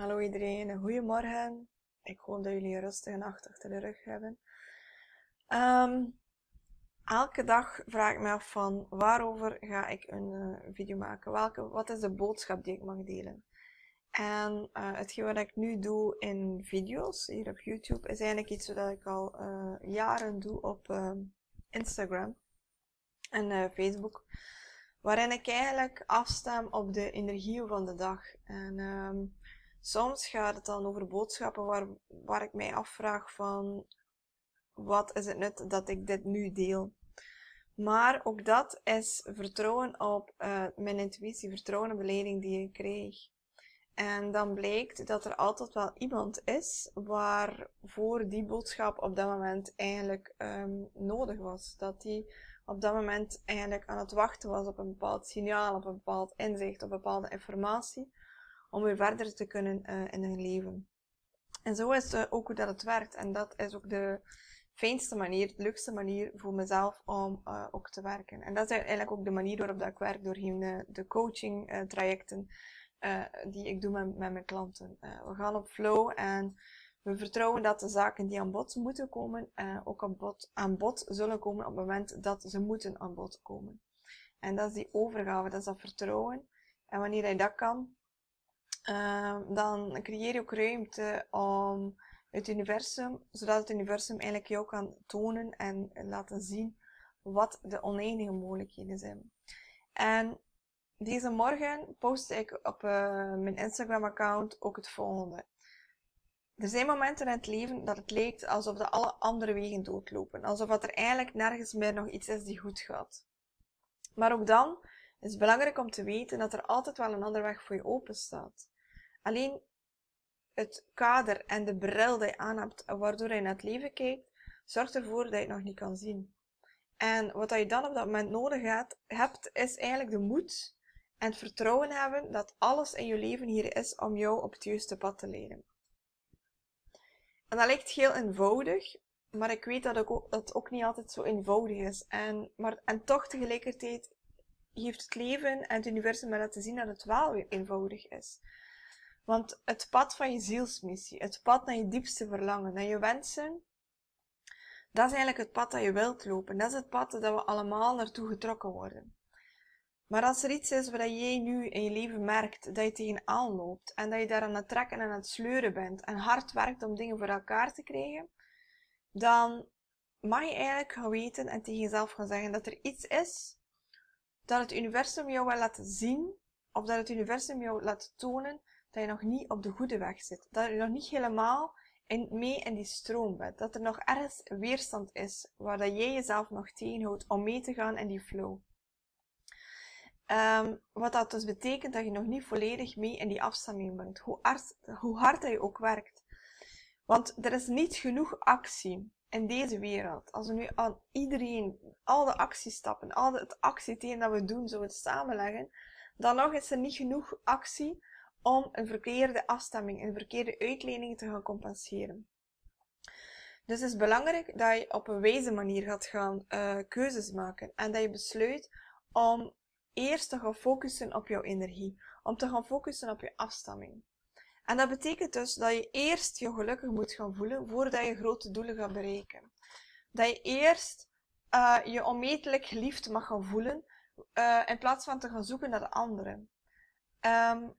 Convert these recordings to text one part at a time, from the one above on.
Hallo iedereen, goedemorgen. Ik hoop dat jullie een rustige nacht achter de rug hebben. Ehm, elke dag vraag ik me af van waarover ga ik een eh, video maken? Welke, wat is de boodschap die ik mag delen? En uh, hetgeen wat ik nu doe in video's hier op YouTube is eigenlijk iets wat ik al eh, jaren doe op Instagram en Facebook. Waarin ik eigenlijk afstem op de energie van de dag. En um, Soms gaat het dan over boodschappen waar, waar ik mij afvraag van wat is het nut dat ik dit nu deel. Maar ook dat is vertrouwen op eh, mijn intuïtie, vertrouwen op de leiding die ik kreeg. En dan blijkt dat er altijd wel iemand is waarvoor die boodschap op dat moment eigenlijk ehm, nodig was. Dat die op dat moment eigenlijk aan het wachten was op een bepaald signaal, op een bepaald inzicht, op bepaalde informatie om weer verder te kunnen eh, in hun leven. En zo is uh, ook hoe dat het werkt. En dat is ook de fijnste manier, de leukste manier voor mezelf om eh, ook te werken. En dat is eigenlijk ook de manier waarop ik werk doorheen de coaching trajecten die ik doe met, mijn klanten. we gaan op flow en we vertrouwen dat de zaken die aan bod moeten komen, ook aan bod, aan bod zullen komen op het moment dat ze moeten aan bod komen. En dat is die overgave, dat is dat vertrouwen. En wanneer je dat kan, Ehm, dan creëer je ook ruimte om het universum, zodat het universum eigenlijk jou kan tonen en laten zien wat de oneindige mogelijkheden zijn. En deze morgen postte ik op eh, mijn Instagram-account ook het volgende. Er zijn momenten in het leven dat het lijkt alsof de alle andere wegen doodlopen. Alsof er eigenlijk nergens meer nog iets is die goed gaat. Maar ook dan is het belangrijk om te weten dat er altijd wel een andere weg voor je open staat. Alleen het kader en de bril die je aan hebt, waardoor je naar het leven kijkt, zorgt ervoor dat je het nog niet kan zien. En wat je dan op dat moment nodig hebt, is eigenlijk de moed en het vertrouwen hebben dat alles in je leven hier is om jou op het juiste pad te leiden. En dat lijkt heel eenvoudig, maar ik weet dat, ook, dat het ook niet altijd zo eenvoudig is. En, maar, en toch tegelijkertijd heeft het leven en het universum me laten zien dat het wel weer eenvoudig is. Want het pad van je zielsmissie, het pad naar je diepste verlangen, naar je wensen, dat is eigenlijk het pad dat je wilt lopen. Dat is het pad dat we allemaal naartoe getrokken worden. Maar als er iets is waar jij nu in je leven merkt, dat je tegenaan loopt en dat je daar aan het trekken en aan het sleuren bent en hard werkt om dingen voor elkaar te krijgen, dan mag je eigenlijk gaan weten en tegen jezelf gaan zeggen dat er iets is dat het universum jou wil laten zien of dat het universum jou laat tonen dat je nog niet op de goede weg zit. Dat je nog niet helemaal in, mee in die stroom bent. Dat er nog ergens weerstand is waar dat jij jezelf nog tegenhoudt om mee te gaan in die flow. Ehm, wat dat dus betekent dat je nog niet volledig mee in die afstemming bent. Hoe hard, hoe hard dat je ook werkt. Want er is niet genoeg actie in deze wereld. Als we nu aan iedereen al de actiestappen, al het actieteen dat we doen, zouden samenleggen, dan nog is er niet genoeg actie om een verkeerde afstemming, een verkeerde uitlening te gaan compenseren. Dus het is belangrijk dat je op een wijze manier gaat gaan eh, keuzes maken en dat je besluit om eerst te gaan focussen op jouw energie, om te gaan focussen op je afstemming. En dat betekent dus dat je eerst je gelukkig moet gaan voelen voordat je grote doelen gaat bereiken. Dat je eerst eh, je onmetelijk geliefd mag gaan voelen eh, in plaats van te gaan zoeken naar de anderen. Um,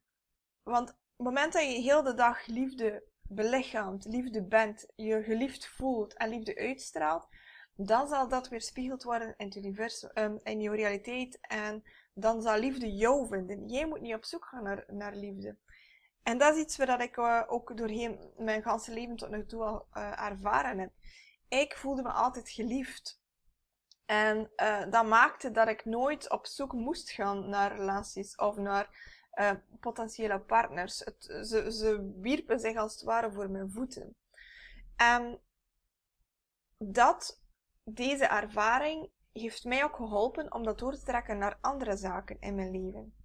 want op het moment dat je heel de dag liefde belichaamt, liefde bent, je geliefd voelt en liefde uitstraalt, dan zal dat weer spiegeld worden in het universum, ehm, in jouw realiteit. En dan zal liefde jou vinden. Jij moet niet op zoek gaan naar, naar liefde. En dat is iets wat ik eh, ook doorheen mijn ganse leven tot nu toe al eh, ervaren heb. Ik voelde me altijd geliefd. En eh, dat maakte dat ik nooit op zoek moest gaan naar relaties of naar eh, potentiële partners. Het, ze, ze wierpen zich als het ware voor mijn voeten. En ehm, dat, deze ervaring, heeft mij ook geholpen om dat door te trekken naar andere zaken in mijn leven.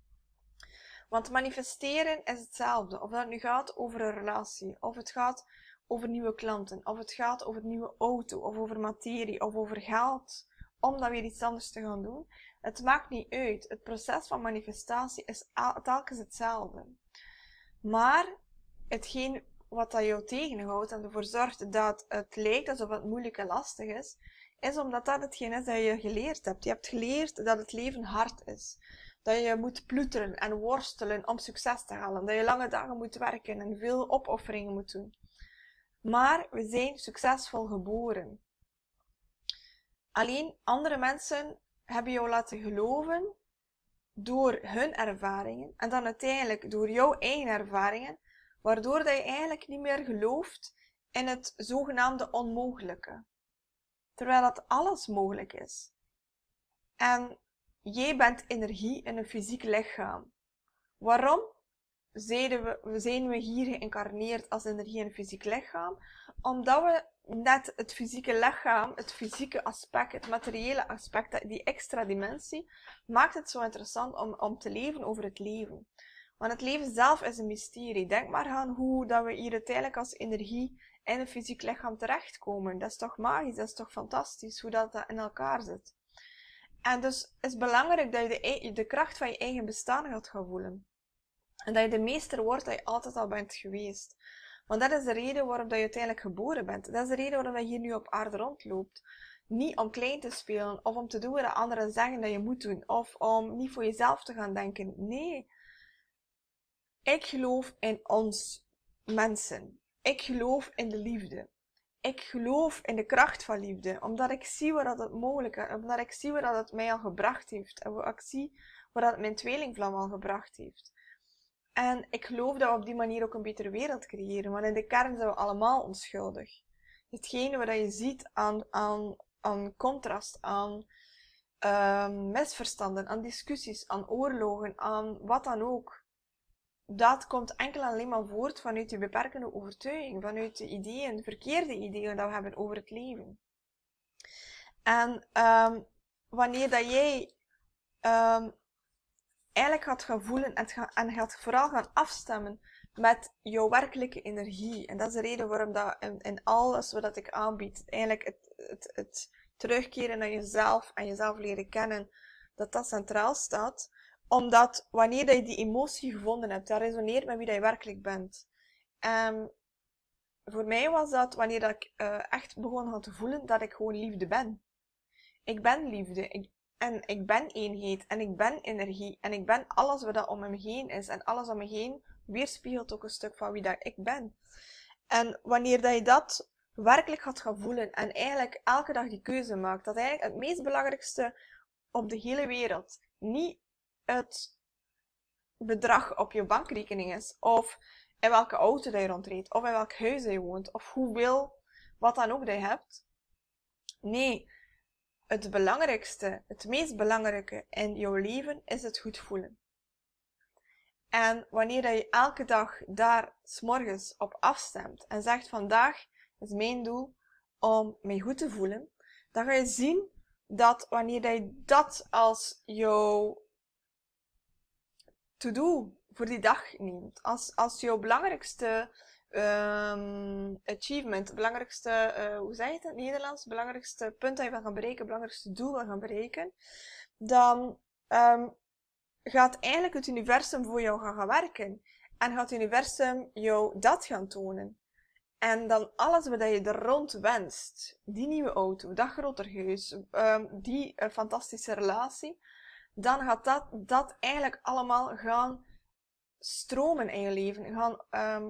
Want manifesteren is hetzelfde. Of dat nu gaat over een relatie, of het gaat over nieuwe klanten, of het gaat over nieuwe auto, of over materie, of over geld om dan weer iets anders te gaan doen. Het maakt niet uit. Het proces van manifestatie is telkens hetzelfde. Maar hetgeen wat dat jou tegenhoudt en ervoor zorgt dat het lijkt alsof het moeilijk en lastig is, is omdat dat hetgeen is dat je geleerd hebt. Je hebt geleerd dat het leven hard is. Dat je moet ploeteren en worstelen om succes te halen. Dat je lange dagen moet werken en veel opofferingen moet doen. Maar we zijn succesvol geboren. Alleen andere mensen hebben jou laten geloven door hun ervaringen en dan uiteindelijk door jouw eigen ervaringen, waardoor dat je eigenlijk niet meer gelooft in het zogenaamde onmogelijke. Terwijl dat alles mogelijk is. En jij bent energie in een fysiek lichaam. Waarom? zijn we, we hier geïncarneerd als energie en fysiek lichaam, omdat we net het fysieke lichaam, het fysieke aspect, het materiële aspect, die extra dimensie, maakt het zo interessant om, om te leven over het leven. Want het leven zelf is een mysterie. Denk maar aan hoe dat we hier uiteindelijk als energie in een fysiek lichaam terechtkomen. Dat is toch magisch, dat is toch fantastisch, hoe dat, dat in elkaar zit. En dus is belangrijk dat je de, e- de kracht van je eigen bestaan gaat gaan voelen. En dat je de meester wordt dat je altijd al bent geweest. Want dat is de reden waarom dat je uiteindelijk geboren bent. Dat is de reden waarom je hier nu op aarde rondloopt. Niet om klein te spelen of om te doen wat anderen zeggen dat je moet doen of om niet voor jezelf te gaan denken. Nee. Ik geloof in ons mensen. Ik geloof in de liefde. Ik geloof in de kracht van liefde, omdat ik zie waar dat het mogelijk is, omdat ik zie waar dat het mij al gebracht heeft en waar ik zie waar dat het mijn tweelingvlam al gebracht heeft. En ik geloof dat we op die manier ook een betere wereld creëren, want in de kern zijn we allemaal onschuldig. Hetgeen wat je ziet aan, aan, aan contrast, aan ehm, misverstanden, aan discussies, aan oorlogen, aan wat dan ook, dat komt enkel en alleen maar voort vanuit je beperkende overtuiging, vanuit de ideeën, verkeerde ideeën dat we hebben over het leven. En ehm, wanneer dat jij ehm, eigenlijk gaat gaan voelen en, gaat, en vooral gaan afstemmen met jouw werkelijke energie. En dat is de reden waarom dat in, in alles wat ik aanbied, eigenlijk het, het, het terugkeren naar jezelf en jezelf leren kennen, dat dat centraal staat. Omdat wanneer dat je die emotie gevonden hebt, dat resoneert met wie dat je werkelijk bent. Um, voor mij was dat wanneer dat ik eh, echt begon had te voelen dat ik gewoon liefde ben. Ik ben liefde. Ik, en ik ben eenheid en ik ben energie en ik ben alles wat om me heen is. En alles om me heen weerspiegelt ook een stuk van wie dat ik ben. En wanneer dat je dat werkelijk gaat gaan voelen en eigenlijk elke dag die keuze maakt, dat eigenlijk het meest belangrijkste op de hele wereld. Niet het bedrag op je bankrekening is, of in welke auto dat je rondreed, of in welk huis dat je woont, of hoeveel, wat dan ook dat je hebt. Nee, het belangrijkste, het meest belangrijke in jouw leven is het goed voelen. En wanneer je elke dag daar s morgens op afstemt en zegt vandaag is mijn doel om me goed te voelen, dan ga je zien dat wanneer je dat als jouw to-do voor die dag neemt, als, als jouw belangrijkste um, achievement, belangrijkste, eh, hoe zeg je het in het Nederlands? Belangrijkste punt dat je wil gaan bereiken, belangrijkste doel wil gaan bereiken, dan ehm, gaat eigenlijk het universum voor jou gaan, werken. En gaat het universum jou dat gaan tonen. En dan alles wat je er rond wenst. Die nieuwe auto, dat groter huis, ehm, die eh, fantastische relatie. Dan gaat dat, dat eigenlijk allemaal gaan stromen in je leven gaan ehm,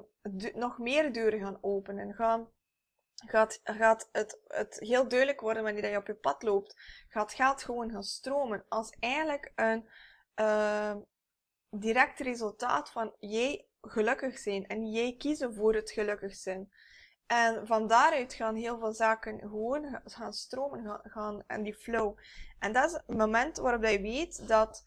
nog meer deuren gaan openen. Gaan, gaat gaat het, het heel duidelijk worden wanneer je op je pad loopt. Gaat geld gewoon gaan stromen als eigenlijk een uh, direct resultaat van jij gelukkig zijn en jij kiezen voor het gelukkig zijn. En van daaruit gaan heel veel zaken gewoon gaan stromen gaan, gaan en die flow. En dat is het moment waarop je weet dat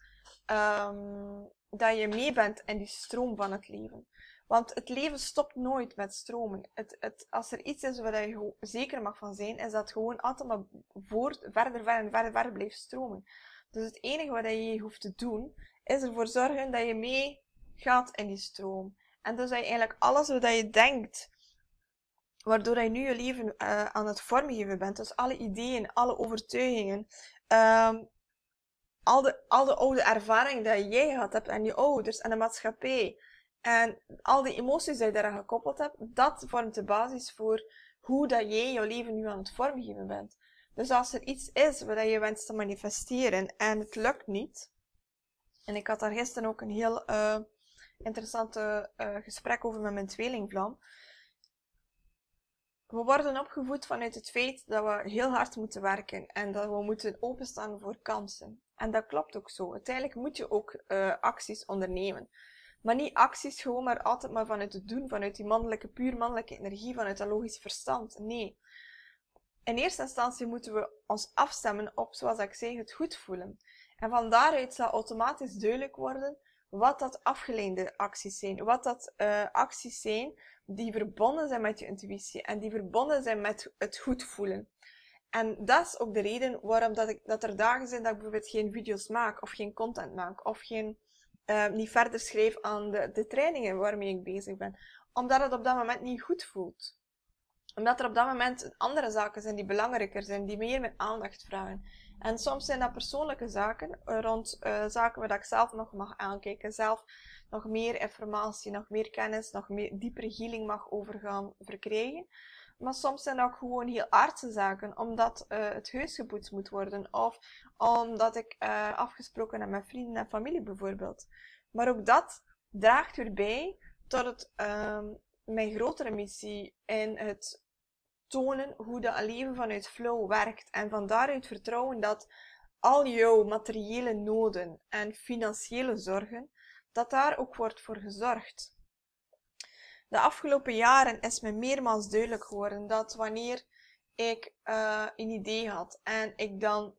ehm, dat je mee bent in die stroom van het leven. Want het leven stopt nooit met stromen. Het, het, als er iets is waar je zeker mag van zijn, is dat gewoon altijd maar voort, verder, verder, verder, verder blijft stromen. Dus het enige wat je hoeft te doen, is ervoor zorgen dat je mee gaat in die stroom. En dus dat je eigenlijk alles wat je denkt, waardoor je nu je leven eh, aan het vormgeven bent, dus alle ideeën, alle overtuigingen, ehm, al de, al de oude ervaring die jij gehad hebt en je ouders en de maatschappij en al die emoties die je daaraan gekoppeld hebt, dat vormt de basis voor hoe dat jij jouw leven nu aan het vormgeven bent. Dus als er iets is wat je wenst te manifesteren en het lukt niet, en ik had daar gisteren ook een heel uh, eh, interessant eh, gesprek over met mijn tweelingvlam, we worden opgevoed vanuit het feit dat we heel hard moeten werken en dat we moeten openstaan voor kansen. En dat klopt ook zo. Uiteindelijk moet je ook eh, acties ondernemen. Maar niet acties gewoon maar altijd maar vanuit het doen, vanuit die mannelijke, puur mannelijke energie, vanuit dat logisch verstand. Nee. In eerste instantie moeten we ons afstemmen op, zoals ik zei, het goed voelen. En van daaruit zal automatisch duidelijk worden wat dat afgeleende acties zijn, wat dat eh, acties zijn die verbonden zijn met je intuïtie en die verbonden zijn met het goed voelen. En dat is ook de reden waarom dat, ik, dat er dagen zijn dat ik bijvoorbeeld geen video's maak of geen content maak of geen, eh, niet verder schrijf aan de, de trainingen waarmee ik bezig ben. Omdat het op dat moment niet goed voelt. Omdat er op dat moment andere zaken zijn die belangrijker zijn, die meer mijn aandacht vragen. En soms zijn dat persoonlijke zaken, eh, rond eh, zaken waar ik zelf nog mag aankijken, zelf nog meer informatie, nog meer kennis, nog meer diepere healing mag overgaan verkrijgen. Maar soms zijn dat ook gewoon heel aardse zaken, omdat eh, het huis geboetst moet worden of omdat ik afgesproken heb met vrienden en familie bijvoorbeeld. Maar ook dat draagt weer bij tot het, ehm, mijn grotere missie in het tonen hoe dat leven vanuit flow werkt. En van daaruit vertrouwen dat al jouw materiële noden en financiële zorgen, dat daar ook wordt voor gezorgd. De afgelopen jaren is me meermaals duidelijk geworden dat wanneer ik eh, een idee had en ik dan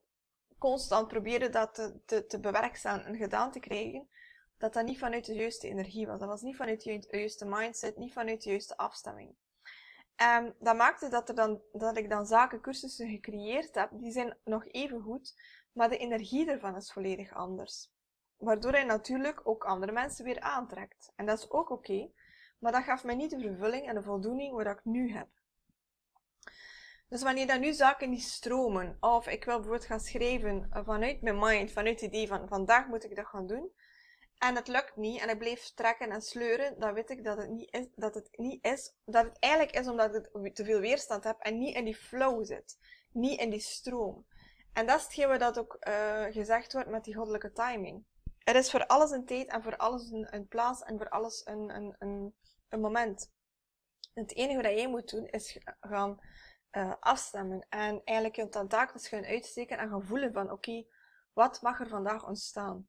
constant probeerde dat te, te, te bewerkstelligen en gedaan te krijgen, dat dat niet vanuit de juiste energie was. Dat was niet vanuit de juiste mindset, niet vanuit de juiste afstemming. Ehm, dat maakte dat, er dan, dat ik dan zakencursussen gecreëerd heb, die zijn nog even goed, maar de energie ervan is volledig anders. Waardoor hij natuurlijk ook andere mensen weer aantrekt. En dat is ook oké, maar dat gaf mij niet de vervulling en de voldoening wat ik nu heb. Dus wanneer dan nu zaken die stromen, of ik wil bijvoorbeeld gaan schrijven vanuit mijn mind, vanuit het idee van vandaag moet ik dat gaan doen, en het lukt niet en ik bleef trekken en sleuren, dan weet ik dat het niet is, dat het niet is, dat het eigenlijk is omdat ik te veel weerstand heb en niet in die flow zit. Niet in die stroom. En dat is hetgeen wat dat ook eh, gezegd wordt met die goddelijke timing. Er is voor alles een tijd en voor alles een, plaats en voor alles een, een, een, een, moment. Het enige wat jij moet doen is gaan eh, afstemmen en eigenlijk je tentakels gaan uitsteken en gaan voelen van oké, wat mag er vandaag ontstaan?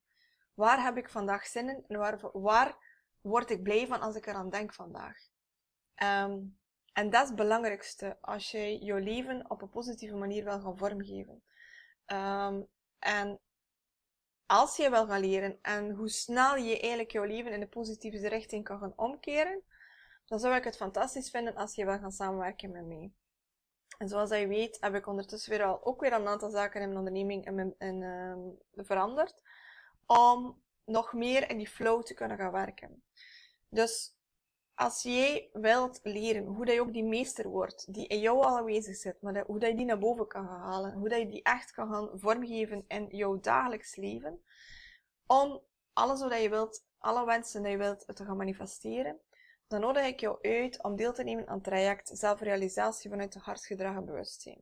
Waar heb ik vandaag zin in en waar, waar word ik blij van als ik eraan denk vandaag? Ehm, en dat is het belangrijkste als je je leven op een positieve manier wil gaan vormgeven. Ehm, en als je wil gaan leren en hoe snel je eigenlijk jouw leven in de positieve richting kan gaan omkeren, dan zou ik het fantastisch vinden als je wil gaan samenwerken met mij. En zoals je weet, heb ik ondertussen weer al, ook weer een aantal zaken in mijn onderneming en mijn, ehm, veranderd om nog meer in die flow te kunnen gaan werken. Dus als jij wilt leren hoe dat je ook die meester wordt, die in jou al aanwezig zit, maar dat, hoe dat je die naar boven kan gaan halen, hoe dat je die echt kan gaan vormgeven in jouw dagelijks leven, om alles wat je wilt, alle wensen die je wilt te gaan manifesteren, dan nodig ik jou uit om deel te nemen aan het traject zelfrealisatie vanuit de hartgedragen bewustzijn.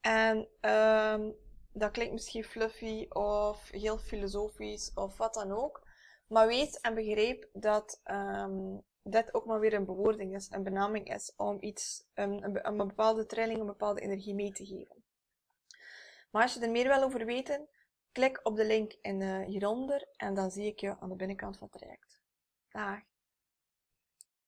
En ehm, dat klinkt misschien fluffy of heel filosofisch of wat dan ook. Maar weet en begreep dat um, ehm, dit ook maar weer een bewoording is, een benaming is om iets, een, bepaalde trilling, een bepaalde energie mee te geven. Maar als je er meer wil over weten, klik op de link in, uh, hieronder en dan zie ik je aan de binnenkant van het traject. Dag!